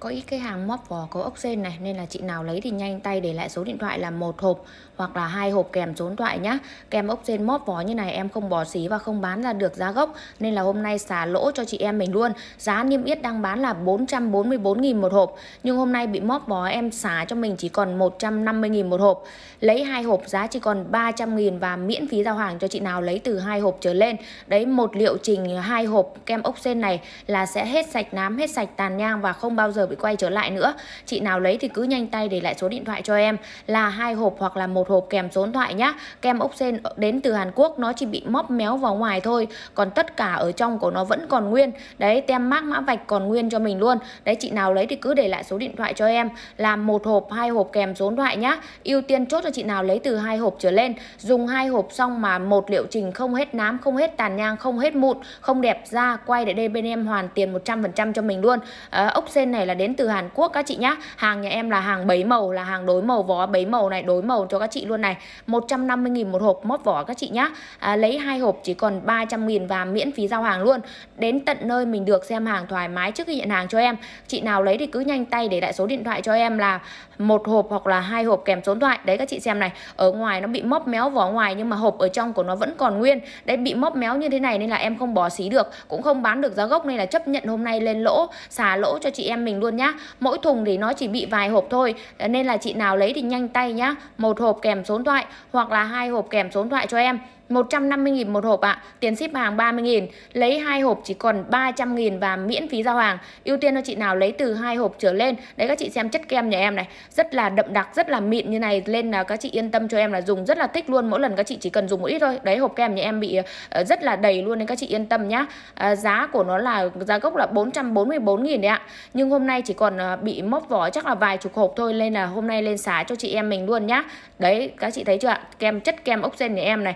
có ít cái hàng móc vỏ có ốc sen này nên là chị nào lấy thì nhanh tay để lại số điện thoại là một hộp hoặc là hai hộp kèm số điện thoại nhá kèm ốc sen móp vỏ như này em không bỏ xí và không bán ra được giá gốc nên là hôm nay xả lỗ cho chị em mình luôn giá niêm yết đang bán là 444.000 một hộp nhưng hôm nay bị móc vỏ em xả cho mình chỉ còn 150.000 một hộp lấy hai hộp giá chỉ còn 300.000 và miễn phí giao hàng cho chị nào lấy từ hai hộp trở lên đấy một liệu trình hai hộp kem ốc sen này là sẽ hết sạch nám hết sạch tàn nhang và không bao giờ bị quay trở lại nữa chị nào lấy thì cứ nhanh tay để lại số điện thoại cho em là hai hộp hoặc là một hộp kèm số điện thoại nhá kem ốc sen đến từ Hàn Quốc nó chỉ bị móp méo vào ngoài thôi còn tất cả ở trong của nó vẫn còn nguyên đấy tem mác mã vạch còn nguyên cho mình luôn đấy chị nào lấy thì cứ để lại số điện thoại cho em là một hộp hai hộp kèm số điện thoại nhá ưu tiên chốt cho chị nào lấy từ hai hộp trở lên dùng hai hộp xong mà một liệu trình không hết nám không hết tàn nhang không hết mụn không đẹp da quay lại đây bên em hoàn tiền 100% cho mình luôn à, ốc sen này là đến từ Hàn Quốc các chị nhá hàng nhà em là hàng bấy màu là hàng đối màu vỏ bấy màu này đối màu cho các chị luôn này 150.000 một hộp mót vỏ các chị nhá à, lấy hai hộp chỉ còn 300.000 và miễn phí giao hàng luôn đến tận nơi mình được xem hàng thoải mái trước khi nhận hàng cho em chị nào lấy thì cứ nhanh tay để lại số điện thoại cho em là một hộp hoặc là hai hộp kèm số điện thoại đấy các chị xem này ở ngoài nó bị móp méo vỏ ngoài nhưng mà hộp ở trong của nó vẫn còn nguyên đấy bị móp méo như thế này nên là em không bỏ xí được cũng không bán được giá gốc nên là chấp nhận hôm nay lên lỗ xả lỗ cho chị em mình luôn luôn nhá mỗi thùng thì nó chỉ bị vài hộp thôi ờ, nên là chị nào lấy thì nhanh tay nhá một hộp kèm số điện thoại hoặc là hai hộp kèm số điện thoại cho em 150.000 một hộp ạ, à. tiền ship hàng 30.000, lấy hai hộp chỉ còn 300.000 và miễn phí giao hàng. Ưu tiên cho chị nào lấy từ hai hộp trở lên. Đấy các chị xem chất kem nhà em này, rất là đậm đặc, rất là mịn như này lên là các chị yên tâm cho em là dùng rất là thích luôn. Mỗi lần các chị chỉ cần dùng một ít thôi. Đấy hộp kem nhà em bị ờ, ờ, rất là đầy luôn nên các chị yên tâm nhá. À, giá của nó là giá gốc là 444.000 đấy ạ. À. Nhưng hôm nay nay chỉ còn à, bị mốc vỏ chắc là vài chục hộp thôi nên là hôm nay lên xá cho chị em mình luôn nhá đấy các chị thấy chưa ạ kem chất kem ốc sen nhà em này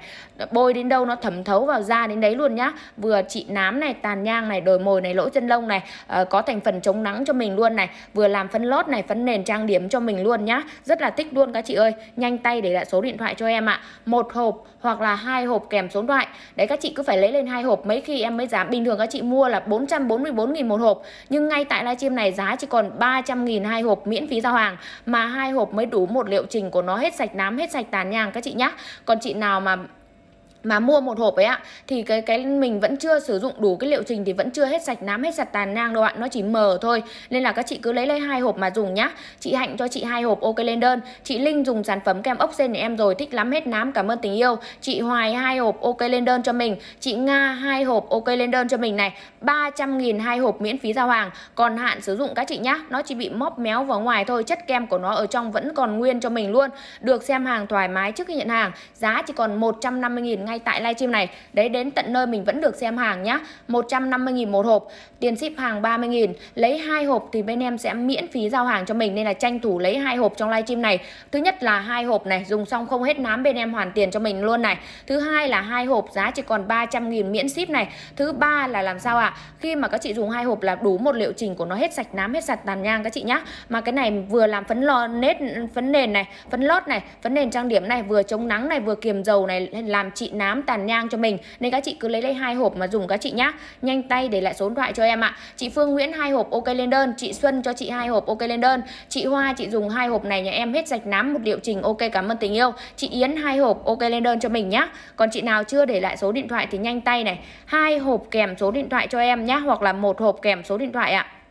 bôi đến đâu nó thẩm thấu vào da đến đấy luôn nhá vừa trị nám này tàn nhang này đồi mồi này lỗ chân lông này ờ, có thành phần chống nắng cho mình luôn này vừa làm phấn lót này phấn nền trang điểm cho mình luôn nhá rất là thích luôn các chị ơi nhanh tay để lại số điện thoại cho em ạ một hộp hoặc là hai hộp kèm số điện thoại đấy các chị cứ phải lấy lên hai hộp mấy khi em mới dám bình thường các chị mua là 444.000 một hộp nhưng ngay tại livestream này giá giá chỉ còn 300.000 hai hộp miễn phí giao hàng mà hai hộp mới đủ một liệu trình của nó hết sạch nám hết sạch tàn nhang các chị nhá còn chị nào mà mà mua một hộp ấy ạ thì cái cái mình vẫn chưa sử dụng đủ cái liệu trình thì vẫn chưa hết sạch nám hết sạch tàn nang đâu ạ nó chỉ mờ thôi nên là các chị cứ lấy lấy hai hộp mà dùng nhá chị hạnh cho chị hai hộp ok lên đơn chị linh dùng sản phẩm kem ốc sen của em rồi thích lắm hết nám cảm ơn tình yêu chị hoài hai hộp ok lên đơn cho mình chị nga hai hộp ok lên đơn cho mình này 300 nghìn hai hộp miễn phí giao hàng còn hạn sử dụng các chị nhá nó chỉ bị móp méo vào ngoài thôi chất kem của nó ở trong vẫn còn nguyên cho mình luôn được xem hàng thoải mái trước khi nhận hàng giá chỉ còn 150 000 ngay ngay tại livestream này đấy đến tận nơi mình vẫn được xem hàng nhá 150.000 một hộp tiền ship hàng 30.000 lấy hai hộp thì bên em sẽ miễn phí giao hàng cho mình nên là tranh thủ lấy hai hộp trong livestream này thứ nhất là hai hộp này dùng xong không hết nám bên em hoàn tiền cho mình luôn này thứ hai là hai hộp giá chỉ còn 300.000 miễn ship này thứ ba là làm sao ạ à? khi mà các chị dùng hai hộp là đủ một liệu trình của nó hết sạch nám hết sạch tàn nhang các chị nhá mà cái này vừa làm phấn lò nết phấn nền này phấn lót này phấn nền trang điểm này vừa chống nắng này vừa kiềm dầu này làm chị nám nám tàn nhang cho mình nên các chị cứ lấy lấy hai hộp mà dùng các chị nhá nhanh tay để lại số điện thoại cho em ạ chị Phương Nguyễn hai hộp ok lên đơn chị Xuân cho chị hai hộp ok lên đơn chị Hoa chị dùng hai hộp này nhà em hết sạch nám một liệu trình ok cảm ơn tình yêu chị Yến hai hộp ok lên đơn cho mình nhá còn chị nào chưa để lại số điện thoại thì nhanh tay này hai hộp kèm số điện thoại cho em nhá hoặc là một hộp kèm số điện thoại ạ